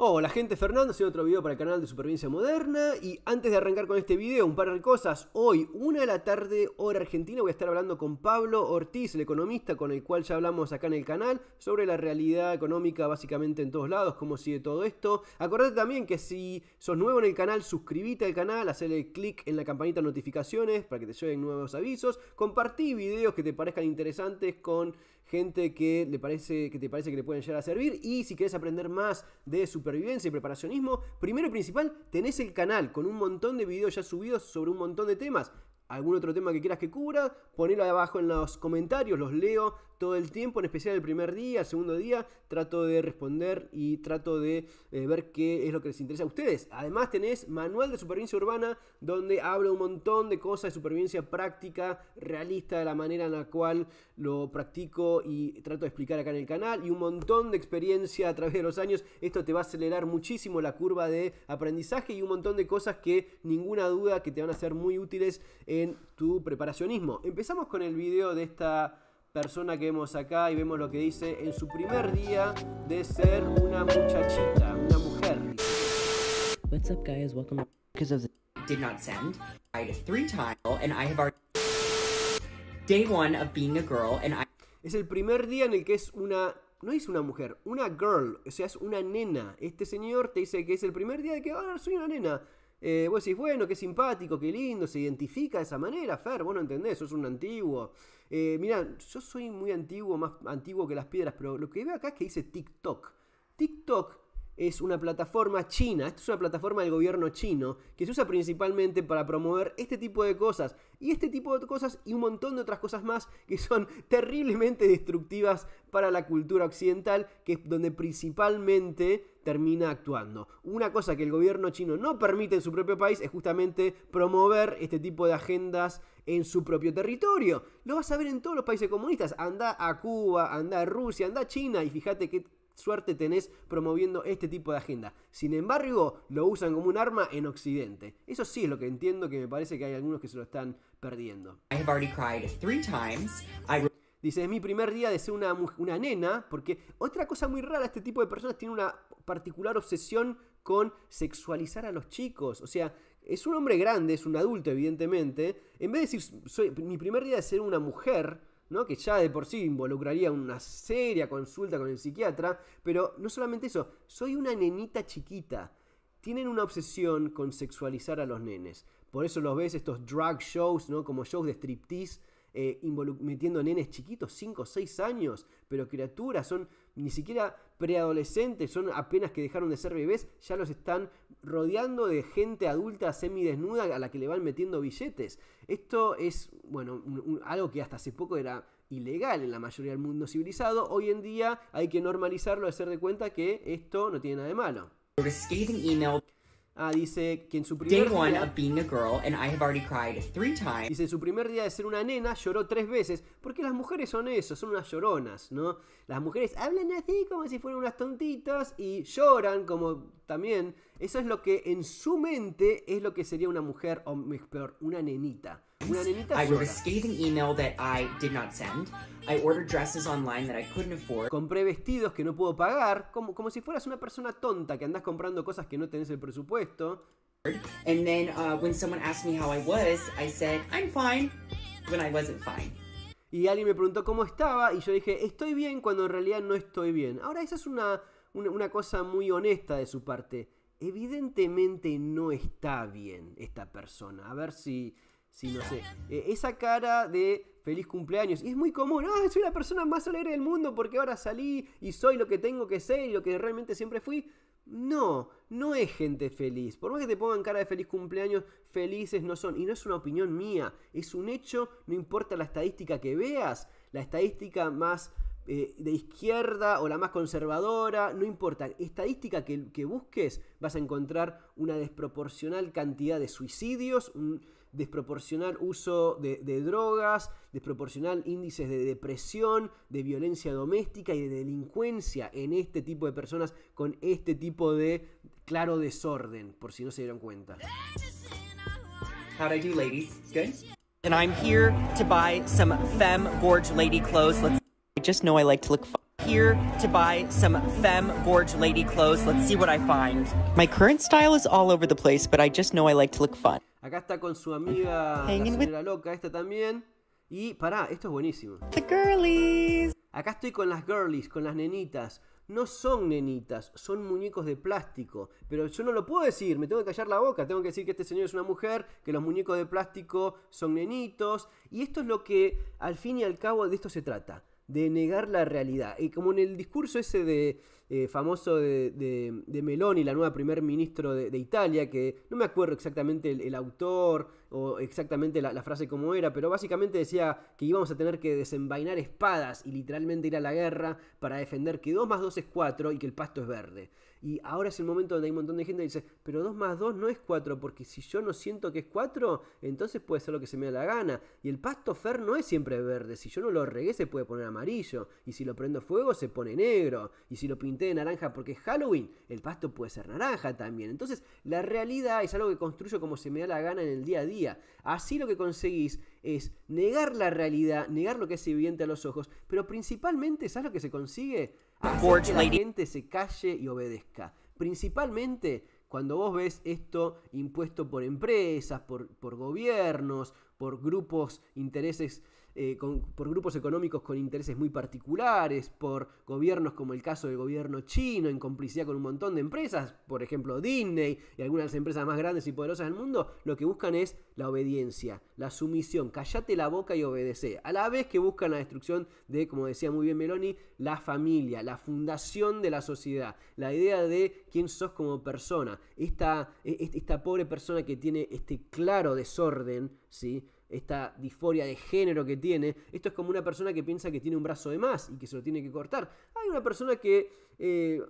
Hola oh, gente, Fernando, soy otro video para el canal de Supervivencia Moderna y antes de arrancar con este video, un par de cosas. Hoy, una de la tarde, hora argentina, voy a estar hablando con Pablo Ortiz, el economista con el cual ya hablamos acá en el canal, sobre la realidad económica básicamente en todos lados, cómo sigue todo esto. Acordate también que si sos nuevo en el canal, suscríbete al canal, hacele clic en la campanita de notificaciones para que te lleguen nuevos avisos, compartí videos que te parezcan interesantes con gente que, le parece, que te parece que le pueden llegar a servir. Y si querés aprender más de supervivencia y preparacionismo, primero y principal, tenés el canal con un montón de videos ya subidos sobre un montón de temas algún otro tema que quieras que cubra, ponelo ahí abajo en los comentarios, los leo, todo el tiempo, en especial el primer día, segundo día, trato de responder y trato de eh, ver qué es lo que les interesa a ustedes. Además tenés manual de supervivencia urbana donde hablo un montón de cosas de supervivencia práctica, realista, de la manera en la cual lo practico y trato de explicar acá en el canal y un montón de experiencia a través de los años. Esto te va a acelerar muchísimo la curva de aprendizaje y un montón de cosas que ninguna duda que te van a ser muy útiles en tu preparacionismo. Empezamos con el video de esta persona que vemos acá y vemos lo que dice en su primer día de ser una muchachita, una mujer. Es el primer día en el que es una no es una mujer, una girl, o sea, es una nena. Este señor te dice que es el primer día de que ahora soy una nena. Eh, vos decís, bueno, qué simpático, qué lindo, se identifica de esa manera, Fer, Bueno, entendés, eso es un antiguo. Eh, mirá, yo soy muy antiguo, más antiguo que las piedras, pero lo que veo acá es que dice TikTok. TikTok es una plataforma china, esto es una plataforma del gobierno chino, que se usa principalmente para promover este tipo de cosas, y este tipo de cosas y un montón de otras cosas más que son terriblemente destructivas para la cultura occidental, que es donde principalmente termina actuando. Una cosa que el gobierno chino no permite en su propio país es justamente promover este tipo de agendas en su propio territorio. Lo vas a ver en todos los países comunistas. Anda a Cuba, anda a Rusia, anda a China y fíjate qué suerte tenés promoviendo este tipo de agenda. Sin embargo, lo usan como un arma en Occidente. Eso sí es lo que entiendo que me parece que hay algunos que se lo están perdiendo. Dice, es mi primer día de ser una, una nena, porque otra cosa muy rara, este tipo de personas tiene una particular obsesión con sexualizar a los chicos. O sea, es un hombre grande, es un adulto, evidentemente. En vez de decir, soy mi primer día de ser una mujer, ¿no? que ya de por sí involucraría una seria consulta con el psiquiatra, pero no solamente eso, soy una nenita chiquita. Tienen una obsesión con sexualizar a los nenes. Por eso los ves estos drag shows, ¿no? como shows de striptease, eh, metiendo nenes chiquitos, 5 o 6 años, pero criaturas, son ni siquiera preadolescentes, son apenas que dejaron de ser bebés, ya los están rodeando de gente adulta semidesnuda a la que le van metiendo billetes. Esto es, bueno, algo que hasta hace poco era ilegal en la mayoría del mundo civilizado, hoy en día hay que normalizarlo, hacer de cuenta que esto no tiene nada de malo. Ah, dice que en su primer día, en su primer día de ser una nena lloró tres veces, porque las mujeres son eso, son unas lloronas, ¿no? Las mujeres hablan así como si fueran unas tontitas y lloran como también. Eso es lo que en su mente es lo que sería una mujer, o mejor, una nenita. Compré vestidos que no puedo pagar, como, como si fueras una persona tonta que andas comprando cosas que no tenés el presupuesto. And then uh, when someone asked me how I was, I said, I'm fine, when I wasn't fine. Y alguien me preguntó cómo estaba y yo dije, estoy bien cuando en realidad no estoy bien. Ahora esa es una, una cosa muy honesta de su parte. Evidentemente no está bien esta persona. A ver si Sí, no sé. Eh, esa cara de feliz cumpleaños. Y es muy común. Ah, soy la persona más alegre del mundo porque ahora salí y soy lo que tengo que ser y lo que realmente siempre fui. No, no es gente feliz. Por más que te pongan cara de feliz cumpleaños, felices no son. Y no es una opinión mía, es un hecho, no importa la estadística que veas, la estadística más eh, de izquierda o la más conservadora, no importa. Estadística que, que busques, vas a encontrar una desproporcional cantidad de suicidios, un, desproporcional uso de, drogas, desproporcional índices de depresión, de violencia doméstica y de delincuencia en este tipo de personas con este tipo de claro desorden, por si no se dieron cuenta. How do ladies? Good. And I'm here to buy some femme gorge lady clothes. Let's. I just know I like to look. here to buy some femme gorge lady clothes. Let's see what I find. My current style is all over the place, but I just know I like to look fun. Acá está con su amiga la loca, esta también. Y pará, esto es buenísimo. The girlies. Acá estoy con las girlies, con las nenitas. No son nenitas, son muñecos de plástico. Pero yo no lo puedo decir, me tengo que callar la boca. Tengo que decir que este señor es una mujer, que los muñecos de plástico son nenitos. Y esto es lo que al fin y al cabo de esto se trata, de negar la realidad. Y como en el discurso ese de eh, famoso de, Meloni, la nueva primer ministro de, Italia, que no me acuerdo exactamente el, autor o exactamente la, la, frase como era, pero básicamente decía que íbamos a tener que desenvainar espadas y literalmente ir a la guerra para defender que 2 más 2 es 4 y que el pasto es verde. Y ahora es el momento donde hay un montón de gente que dice, pero 2 más 2 no es 4, porque si yo no siento que es 4, entonces puede ser lo que se me da la gana. Y el pasto fer no es siempre verde, si yo no lo regué se puede poner amarillo, y si lo prendo fuego se pone negro, y si lo pinto de naranja porque es Halloween, el pasto puede ser naranja también. Entonces, la realidad es algo que construyo como se me da la gana en el día a día. Así lo que conseguís es negar la realidad, negar lo que es evidente a los ojos, pero principalmente, ¿sabes lo que se consigue? que la gente se calle y obedezca. Principalmente cuando vos ves esto impuesto por empresas, por, por gobiernos, por grupos, intereses eh, por grupos económicos con intereses muy particulares, por gobiernos como el caso del gobierno chino, en complicidad con un montón de empresas, por ejemplo Disney y algunas de las empresas más grandes y poderosas del mundo, lo que buscan es la obediencia, la sumisión, callate la boca y obedece, a la vez que buscan la destrucción de, como decía muy bien Meloni, la familia, la fundación de la sociedad, la idea de quién sos como persona, esta e, e, pobre persona que tiene este claro desorden, ¿sí? esta disforia de género que tiene. Esto es como una persona que piensa que tiene un brazo de más y que se lo tiene que cortar. Hay una persona que eh,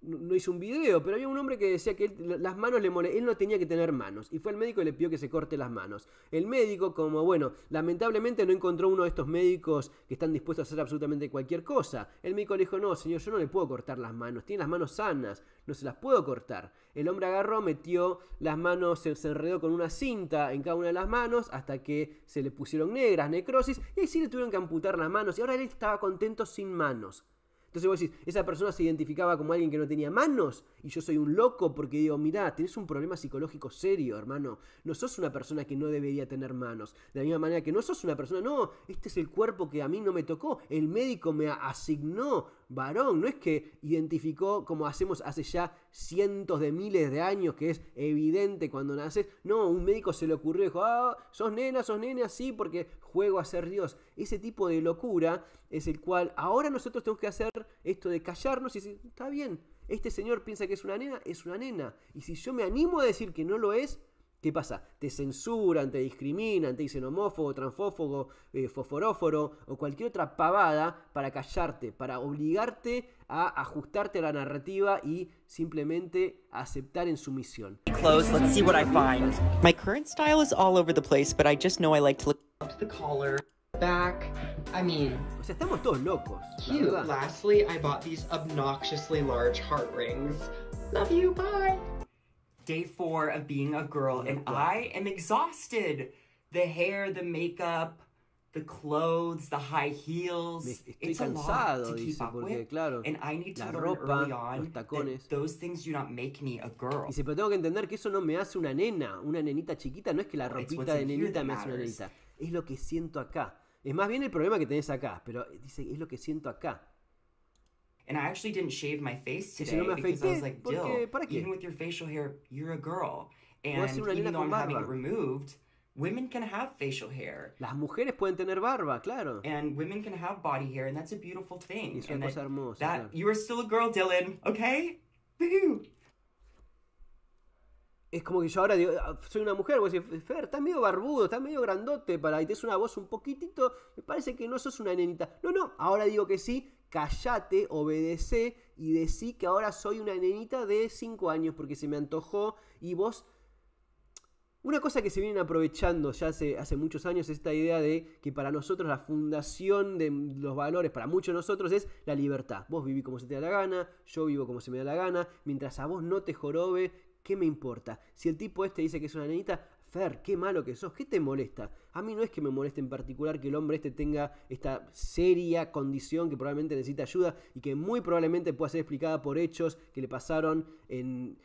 no hizo un video, pero había un hombre que decía que las manos le molestaban, él no tenía que tener manos, y fue al médico y le pidió que se corte las manos. El médico, como bueno, lamentablemente no encontró uno de estos médicos que están dispuestos a hacer absolutamente cualquier cosa. El médico le dijo, no, señor, yo no le puedo cortar las manos, tiene las manos sanas, no se las puedo cortar. El hombre agarró, metió las manos, se, se enredó con una cinta en cada una de las manos hasta que se le pusieron negras, necrosis, y ahí sí le tuvieron que amputar las manos, y ahora él estaba contento sin manos. Entonces vos decís, esa persona se identificaba como alguien que no tenía manos. Y yo soy un loco porque digo, mirá, tenés un problema psicológico serio, hermano. No sos una persona que no debería tener manos. De la misma manera que no sos una persona, no, este es el cuerpo que a mí no me tocó. El médico me asignó varón. No es que identificó como hacemos hace ya cientos de miles de años, que es evidente cuando naces. No, un médico se le ocurrió y dijo, ah, sos nena, sos nena, sí, porque juego a ser Dios. Ese tipo de locura es el cual ahora nosotros tenemos que hacer esto de callarnos y decir, está bien este señor piensa que es una nena, es una nena. Y si yo me animo a decir que no lo es, ¿qué pasa? Te censuran, te discriminan, te dicen homófobo, transfófobo, eh, fosforóforo o cualquier otra pavada para callarte, para obligarte a ajustarte a la narrativa y simplemente aceptar en su misión. Close, let's see what I find. current style is all over the place, but I just know I like to look the collar back. I mean, o sea, estamos todos locos. Cute. Lastly, I bought these obnoxiously large heart rings. Love you, bye. Day four of being a girl, and I am exhausted. The hair, the makeup, the clothes, the high heels. Estoy cansado, a porque, Claro, La ropa, los tacones. that those things do not make me a girl. Dice, pero tengo que entender que eso no me hace una nena, una nenita chiquita. No es que la ropita de nenita me hace una nenita. Es lo que siento acá. Es más bien el problema que tenés acá, pero eh, dice, es lo que siento acá. And I actually didn't shave my face today no because I was like, Dill, even with your facial hair, you're a girl. And even though I'm barba. having it removed, women can have facial hair. Las mujeres pueden tener barba, claro. And women can have body hair, and that's a beautiful thing. es una and that, You are still a girl, Dylan, okay? Boo! es como que yo ahora digo, ah, soy una mujer, voy a Fer, estás medio barbudo, estás medio grandote, para, y te es una voz un poquitito, me parece que no sos una nenita. No, no, ahora digo que sí, callate, obedece y decí que ahora soy una nenita de 5 años porque se me antojó y vos... Una cosa que se vienen aprovechando ya hace, hace muchos años es esta idea de que para nosotros la fundación de los valores, para muchos de nosotros, es la libertad. Vos vivís como se te da la gana, yo vivo como se me da la gana, mientras a vos no te jorobe, ¿Qué me importa? Si el tipo este dice que es una nenita, Fer, qué malo que sos, ¿qué te molesta? A mí no es que me moleste en particular que el hombre este tenga esta seria condición que probablemente necesita ayuda y que muy probablemente pueda ser explicada por hechos que le pasaron en,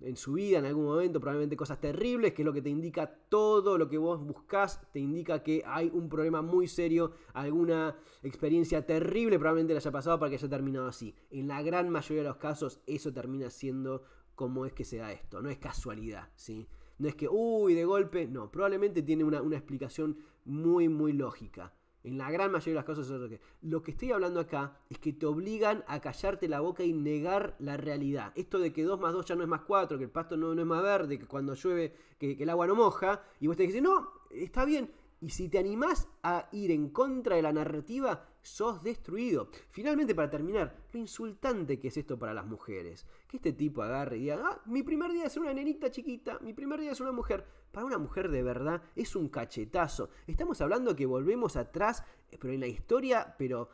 en su vida en algún momento, probablemente cosas terribles, que es lo que te indica todo lo que vos buscás, te indica que hay un problema muy serio, alguna experiencia terrible probablemente le haya pasado para que haya terminado así. En la gran mayoría de los casos eso termina siendo cómo es que se da esto, no es casualidad, ¿sí? No es que, uy, de golpe, no, probablemente tiene una, explicación muy, muy lógica. En la gran mayoría de las cosas es lo que... Lo que estoy hablando acá es que te obligan a callarte la boca y negar la realidad. Esto de que 2 más 2 ya no es más 4, que el pasto no, no es más verde, que cuando llueve, que, el agua no moja, y vos te dices no, está bien. Y si te animás a ir en contra de la narrativa, sos destruido. Finalmente, para terminar, lo insultante que es esto para las mujeres. Que este tipo agarre y diga, ah, mi primer día es una nenita chiquita, mi primer día es una mujer. Para una mujer de verdad es un cachetazo. Estamos hablando que volvemos atrás, eh, pero en la historia, pero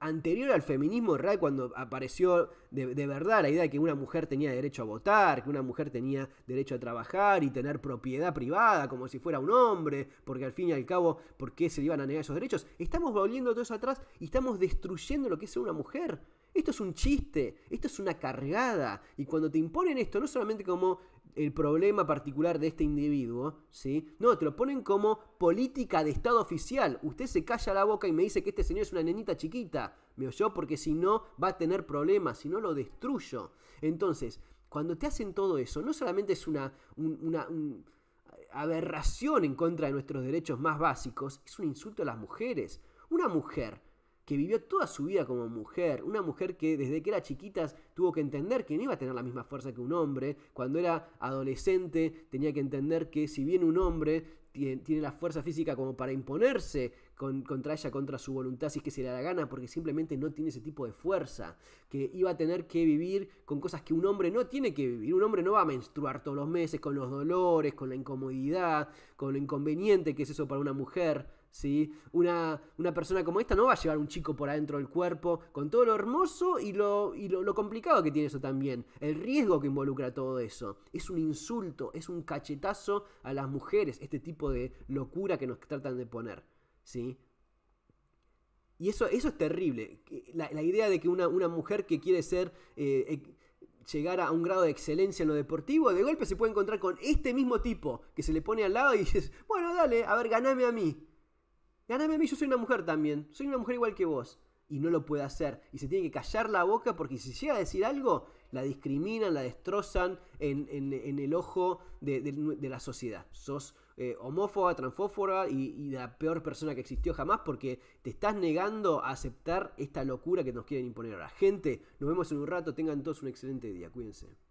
anterior al feminismo real, cuando apareció de, verdad la idea de que una mujer tenía derecho a votar, que una mujer tenía derecho a trabajar y tener propiedad privada como si fuera un hombre, porque al fin y al cabo, ¿por qué se le iban a negar esos derechos? Estamos volviendo todo eso atrás y estamos destruyendo lo que es una mujer. Esto es un chiste, esto es una cargada. Y cuando te imponen esto, no solamente como el problema particular de este individuo, ¿sí? No, te lo ponen como política de Estado oficial. Usted se calla la boca y me dice que este señor es una nenita chiquita. ¿Me oyó? Porque si no, va a tener problemas, si no lo destruyo. Entonces, cuando te hacen todo eso, no solamente es una, aberración en contra de nuestros derechos más básicos, es un insulto a las mujeres. Una mujer que vivió toda su vida como mujer, una mujer que desde que era chiquita tuvo que entender que no iba a tener la misma fuerza que un hombre, cuando era adolescente tenía que entender que si bien un hombre tiene, la fuerza física como para imponerse contra ella, contra su voluntad, si es que se le da la gana, porque simplemente no tiene ese tipo de fuerza, que iba a tener que vivir con cosas que un hombre no tiene que vivir, un hombre no va a menstruar todos los meses con los dolores, con la incomodidad, con lo inconveniente que es eso para una mujer, ¿sí? Una, persona como esta no va a llevar un chico por adentro del cuerpo, con todo lo hermoso y, lo, complicado que tiene eso también, el riesgo que involucra todo eso. Es un insulto, es un cachetazo a las mujeres, este tipo de locura que nos tratan de poner, ¿sí? Y eso, eso es terrible. La, la idea de que una, mujer que quiere ser... Eh, llegar a un grado de excelencia en lo deportivo, de golpe se puede encontrar con este mismo tipo que se le pone al lado y dice bueno, dale, a ver, ganame a mí. Ganame a mí, yo soy una mujer también. Soy una mujer igual que vos. Y no lo puede hacer. Y se tiene que callar la boca porque si llega a decir algo, la discriminan, la destrozan en, el ojo de, la sociedad. Sos eh, homófoba, transfófoba y, y, la peor persona que existió jamás porque te estás negando a aceptar esta locura que nos quieren imponer. Ahora, gente, nos vemos en un rato. Tengan todos un excelente día. Cuídense.